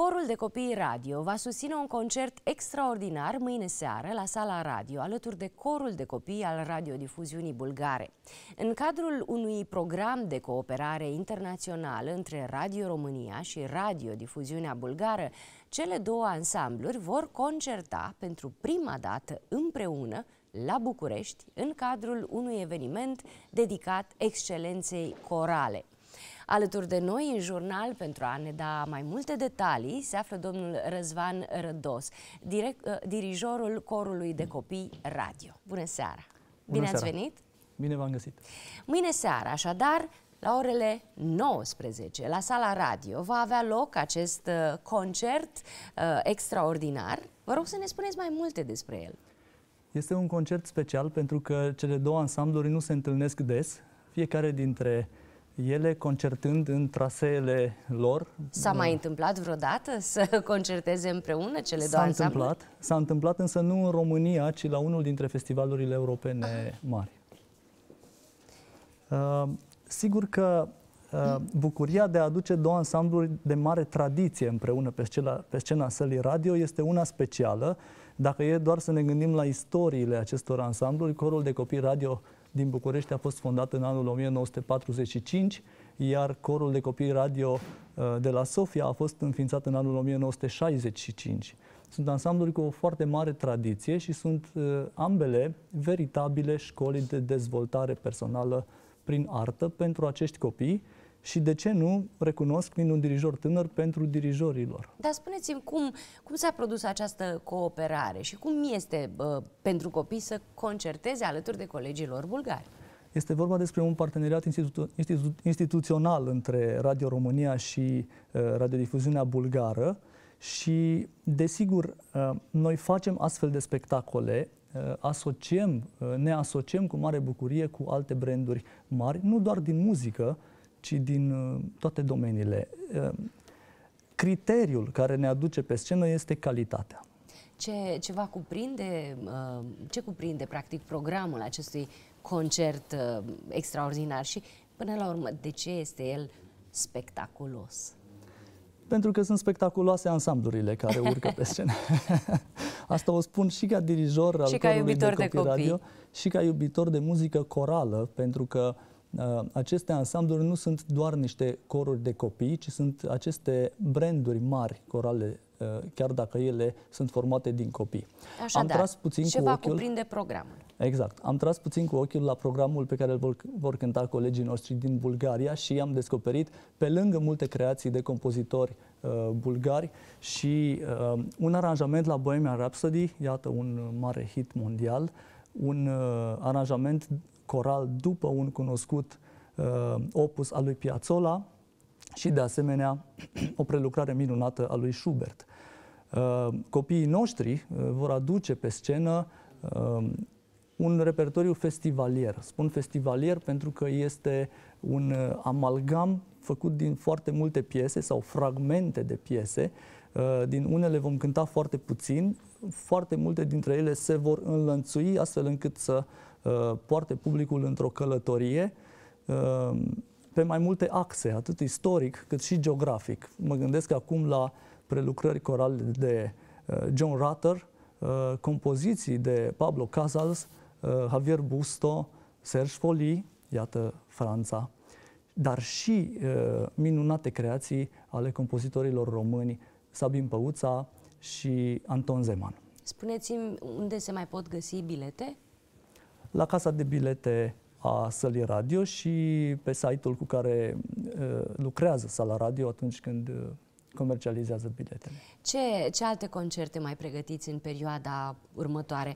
Corul de Copii Radio va susține un concert extraordinar mâine seară la Sala Radio, alături de Corul de Copii al Radiodifuziunii Bulgare. În cadrul unui program de cooperare internațională între Radio România și Radiodifuziunea Bulgară, cele două ansambluri vor concerta pentru prima dată împreună la București în cadrul unui eveniment dedicat excelenței corale. Alături de noi în jurnal pentru a ne da mai multe detalii se află domnul Răzvan Rădos, direct, uh, dirijorul corului de copii Radio. Bună seara! Bine seara. ați venit! Bine v-am găsit! Mâine seara, așadar, la orele 19, la sala radio, va avea loc acest uh, concert uh, extraordinar. Vă rog să ne spuneți mai multe despre el. Este un concert special pentru că cele două ansambluri nu se întâlnesc des. Fiecare dintre uh, ele concertând în traseele lor. S-a mai întâmplat vreodată să concerteze împreună cele două ansambluri? Întâmplat, s-a întâmplat, însă nu în România, ci la unul dintre festivalurile europene ah. mari. Uh, sigur că uh, bucuria de a aduce două ansambluri de mare tradiție împreună pe scena, pe scena sălii radio este una specială. Dacă e doar să ne gândim la istoriile acestor ansambluri, corul de copii radio din București a fost fondat în anul 1945, iar corul de copii radio uh, de la Sofia a fost înființat în anul 1965. Sunt ansambluri cu o foarte mare tradiție și sunt uh, ambele veritabile școli de dezvoltare personală prin artă pentru acești copii și de ce nu recunosc fiind un dirijor tânăr pentru dirijorilor. Dar spuneți-mi cum, cum s-a produs această cooperare și cum este uh, pentru copii să concerteze alături de colegilor bulgari? Este vorba despre un parteneriat institu- institu- instituțional între Radio România și uh, Radiodifuziunea Bulgară și, desigur, uh, noi facem astfel de spectacole uh, asociem, uh, ne asociem cu mare bucurie cu alte branduri mari, nu doar din muzică, ci din uh, toate domeniile. Uh, criteriul care ne aduce pe scenă este calitatea. Ce, ce va cuprinde, uh, ce cuprinde practic programul acestui concert extraordinar și până la urmă de ce este el spectaculos? Pentru că sunt spectaculoase ansamblurile care urcă pe scenă. Asta o spun și ca dirijor al și ca iubitor de copii, de copii radio și ca iubitor de muzică corală, pentru că uh, Uh, aceste ansambluri nu sunt doar niște coruri de copii, ci sunt aceste branduri mari corale uh, chiar dacă ele sunt formate din copii. Așadar, am tras puțin ce cu va ochiul, cuprinde programul? Exact. Am tras puțin cu ochiul la programul pe care îl vor, vor cânta colegii noștri din Bulgaria și am descoperit, pe lângă multe creații de compozitori uh, bulgari și uh, un aranjament la Bohemian Rhapsody, iată un mare hit mondial, un uh, aranjament coral după un cunoscut uh, opus al lui Piazzolla și de asemenea o prelucrare minunată a lui Schubert. Uh, copiii noștri uh, vor aduce pe scenă uh, un repertoriu festivalier. Spun festivalier pentru că este un uh, amalgam făcut din foarte multe piese sau fragmente de piese. Uh, din unele vom cânta foarte puțin, foarte multe dintre ele se vor înlănțui astfel încât să uh, Uh, poarte publicul într-o călătorie uh, pe mai multe axe, atât istoric cât și geografic. Mă gândesc acum la prelucrări corale de uh, John Rutter, compoziții de Pablo Casals, Javier Busto, Serge Folie, iată Franța, dar și minunate creații ale compozitorilor români Sabin Păuța și Anton Zeman. Spuneți-mi unde se mai pot găsi bilete? la casa de bilete a Sălii Radio și pe site-ul cu care uh, lucrează Sala Radio atunci când uh, comercializează biletele. Ce, ce alte concerte mai pregătiți în perioada următoare?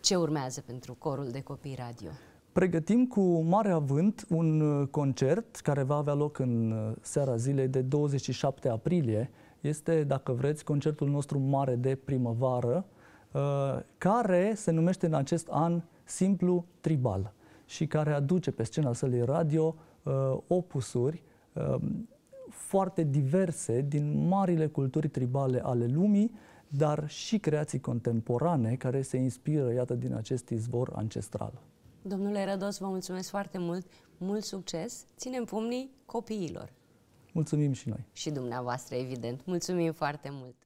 Ce urmează pentru corul de copii radio? Pregătim cu mare avânt un uh, concert care va avea loc în uh, seara zilei de 27 aprilie. Este, dacă vreți, concertul nostru mare de primăvară uh, Uh, care se numește în acest an Simplu Tribal și care aduce pe scena sălii radio uh, opusuri um, foarte diverse din marile culturi tribale ale lumii, dar și creații contemporane care se inspiră, iată, din acest izvor ancestral. Domnule Rădos, vă mulțumesc foarte mult, mult succes, ținem pumnii copiilor. Mulțumim și noi. Și dumneavoastră, evident. Mulțumim foarte mult.